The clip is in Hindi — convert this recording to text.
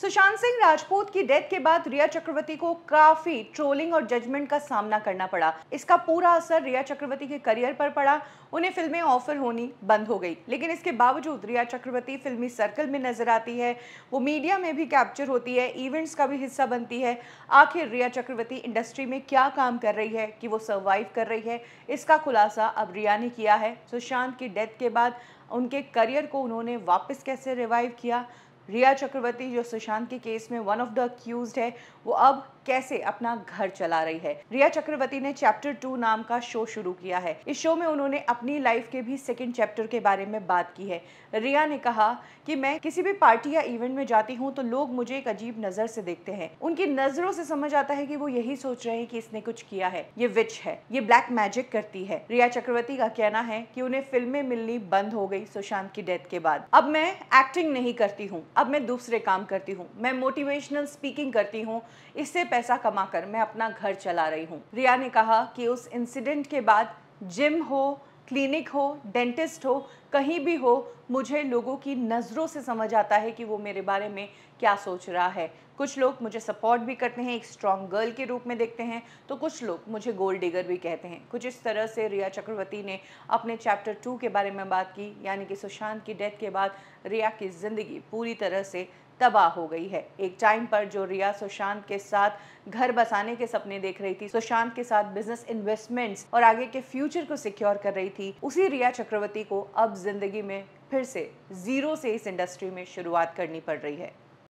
सुशांत सिंह राजपूत की डेथ के बाद रिया चक्रवर्ती को काफी ट्रोलिंग और जजमेंट का सामना करना पड़ा इसका पूरा असर रिया चक्रवर्ती के करियर पर पड़ा उन्हें फिल्में ऑफर होनी बंद हो गई लेकिन इसके बावजूद रिया चक्रवर्ती फिल्मी सर्कल में नजर आती है वो मीडिया में भी कैप्चर होती है इवेंट्स का भी हिस्सा बनती है आखिर रिया चक्रवर्ती इंडस्ट्री में क्या काम कर रही है कि वो सर्वाइव कर रही है इसका खुलासा अब रिया ने किया है सुशांत की डेथ के बाद उनके करियर को उन्होंने वापस कैसे रिवाइव किया रिया चक्रवर्ती जो सुशांत के केस में वन ऑफ द अक्यूज है वो अब कैसे अपना घर चला रही है रिया चक्रवर्ती ने चैप्टर टू नाम का शो शुरू किया है इस शो में उन्होंने अपनी लाइफ के भी सेकंड चैप्टर के बारे में बात की है रिया ने कहा कि मैं किसी भी पार्टी या इवेंट में जाती हूँ तो लोग मुझे एक अजीब नजर से देखते हैं उनकी नजरों से समझ आता है की वो यही सोच रहे हैं की इसने कुछ किया है ये विच है ये ब्लैक मैजिक करती है रिया चक्रवर्ती का कहना है की उन्हें फिल्में मिलनी बंद हो गई सुशांत की डेथ के बाद अब मैं एक्टिंग नहीं करती हूँ अब मैं दूसरे काम करती हूँ मैं मोटिवेशनल स्पीकिंग करती हूँ इससे पैसा कमाकर मैं अपना घर चला रही हूँ रिया ने कहा कि उस इंसिडेंट के बाद जिम हो क्लिनिक हो डेंटिस्ट हो कहीं भी हो मुझे लोगों की नज़रों से समझ आता है कि वो मेरे बारे में क्या सोच रहा है कुछ लोग मुझे सपोर्ट भी करते हैं एक स्ट्रॉन्ग गर्ल के रूप में देखते हैं तो कुछ लोग मुझे गोल्ड डिगर भी कहते हैं कुछ इस तरह से रिया चक्रवर्ती ने अपने चैप्टर टू के बारे में बात की यानी कि सुशांत की डेथ के बाद रिया की ज़िंदगी पूरी तरह से तबाह हो गई है एक टाइम पर जो रिया सुशांत के साथ घर बसाने के सपने देख रही थी सुशांत के साथ बिजनेस इन्वेस्टमेंट्स और आगे के फ्यूचर को सिक्योर कर रही थी उसी रिया चक्रवर्ती को अब ज़िंदगी में फिर से ज़ीरो से इस इंडस्ट्री में शुरुआत करनी पड़ रही है